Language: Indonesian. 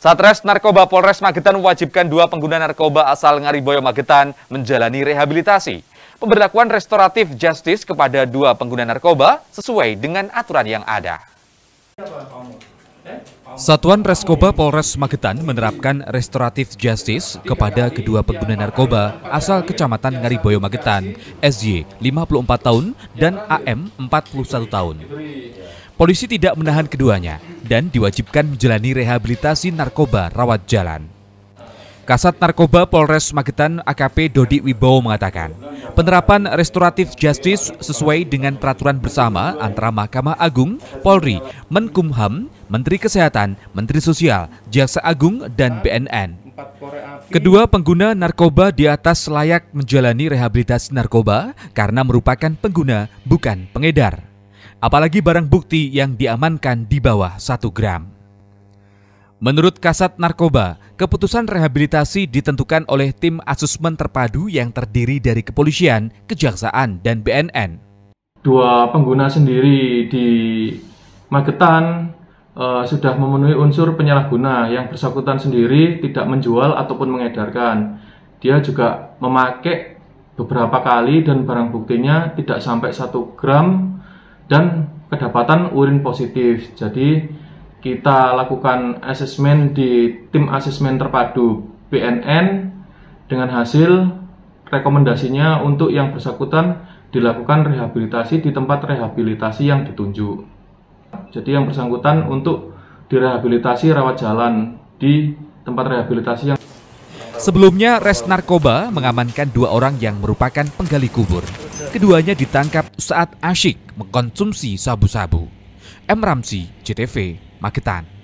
Satres Narkoba Polres Magetan mewajibkan dua pengguna narkoba asal Ngariboyo Magetan menjalani rehabilitasi. Pemberlakuan restoratif justice kepada dua pengguna narkoba sesuai dengan aturan yang ada. Satuan Reskoba Polres Magetan menerapkan restoratif justice kepada kedua pengguna narkoba asal Kecamatan Ngariboyo Magetan, SJ 54 tahun dan AM 41 tahun. Polisi tidak menahan keduanya dan diwajibkan menjalani rehabilitasi narkoba rawat jalan. Kasat Narkoba Polres Magetan AKP Dodi Wibowo mengatakan, penerapan restoratif justice sesuai dengan peraturan bersama antara Mahkamah Agung, Polri, Menkumham, Menteri Kesehatan, Menteri Sosial, Jaksa Agung, dan BNN. Kedua pengguna narkoba di atas layak menjalani rehabilitasi narkoba karena merupakan pengguna bukan pengedar apalagi barang bukti yang diamankan di bawah 1 gram. Menurut Kasat Narkoba, keputusan rehabilitasi ditentukan oleh tim asusmen terpadu yang terdiri dari kepolisian, kejaksaan, dan BNN. Dua pengguna sendiri di Magetan e, sudah memenuhi unsur penyalahguna yang bersangkutan sendiri tidak menjual ataupun mengedarkan. Dia juga memakai beberapa kali dan barang buktinya tidak sampai 1 gram dan kedapatan urin positif. Jadi kita lakukan asesmen di tim asesmen terpadu PNN dengan hasil rekomendasinya untuk yang bersangkutan dilakukan rehabilitasi di tempat rehabilitasi yang ditunjuk. Jadi yang bersangkutan untuk direhabilitasi rawat jalan di tempat rehabilitasi yang Sebelumnya, Res Narkoba mengamankan dua orang yang merupakan penggali kubur. Keduanya ditangkap saat asyik mengkonsumsi sabu-sabu. M. Ramsi, JTV, Magetan.